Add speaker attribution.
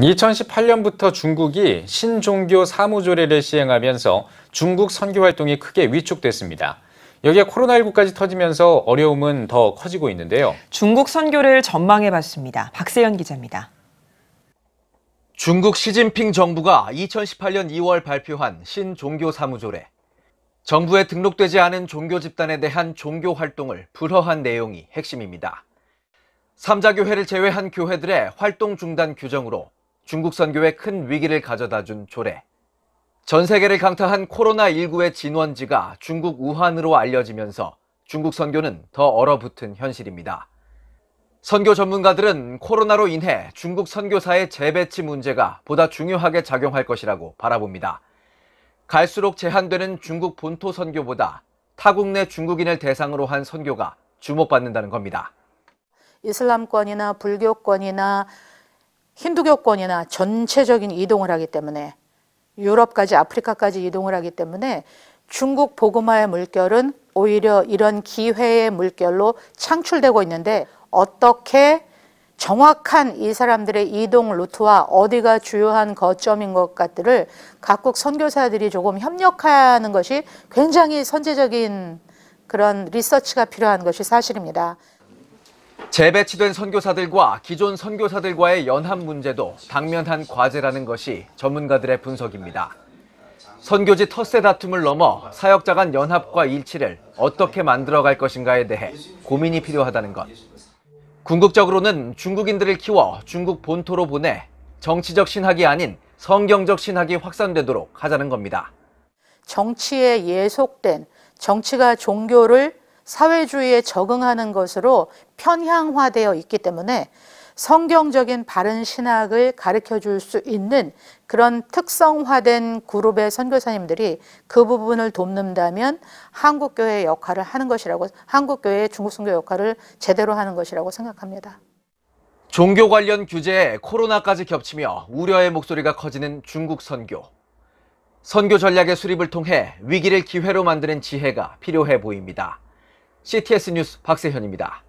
Speaker 1: 2018년부터 중국이 신종교 사무조례를 시행하면서 중국 선교 활동이 크게 위축됐습니다. 여기에 코로나19까지 터지면서 어려움은 더 커지고 있는데요. 중국 선교를 전망해 봤습니다. 박세현 기자입니다. 중국 시진핑 정부가 2018년 2월 발표한 신종교 사무조례. 정부에 등록되지 않은 종교 집단에 대한 종교 활동을 불허한 내용이 핵심입니다. 삼자교회를 제외한 교회들의 활동 중단 규정으로 중국 선교에 큰 위기를 가져다 준 조례. 전 세계를 강타한 코로나19의 진원지가 중국 우한으로 알려지면서 중국 선교는 더 얼어붙은 현실입니다. 선교 전문가들은 코로나로 인해 중국 선교사의 재배치 문제가 보다 중요하게 작용할 것이라고 바라봅니다. 갈수록 제한되는 중국 본토 선교보다 타국 내 중국인을 대상으로 한 선교가 주목받는다는 겁니다.
Speaker 2: 이슬람권이나 불교권이나 힌두교권이나 전체적인 이동을 하기 때문에 유럽까지 아프리카까지 이동을 하기 때문에 중국 보그마의 물결은 오히려 이런 기회의 물결로 창출되고 있는데 어떻게 정확한 이 사람들의 이동 루트와 어디가 주요한 거점인 것 같들을 각국 선교사들이 조금 협력하는 것이 굉장히 선제적인 그런 리서치가 필요한 것이 사실입니다.
Speaker 1: 재배치된 선교사들과 기존 선교사들과의 연합 문제도 당면한 과제라는 것이 전문가들의 분석입니다. 선교지 텃세 다툼을 넘어 사역자 간 연합과 일치를 어떻게 만들어갈 것인가에 대해 고민이 필요하다는 것. 궁극적으로는 중국인들을 키워 중국 본토로 보내 정치적 신학이 아닌 성경적 신학이 확산되도록 하자는 겁니다.
Speaker 2: 정치에 예속된 정치가 종교를 사회주의에 적응하는 것으로 편향화되어 있기 때문에 성경적인 바른 신학을 가르쳐 줄 수 있는 그런 특성화된 그룹의 선교사님들이 그 부분을 돕는다면 한국교회 역할을 하는 것이라고 한국교회의 중국선교 역할을 제대로 하는 것이라고 생각합니다.
Speaker 1: 종교 관련 규제에 코로나까지 겹치며 우려의 목소리가 커지는 중국 선교. 선교 전략의 수립을 통해 위기를 기회로 만드는 지혜가 필요해 보입니다. CTS 뉴스 박세현입니다.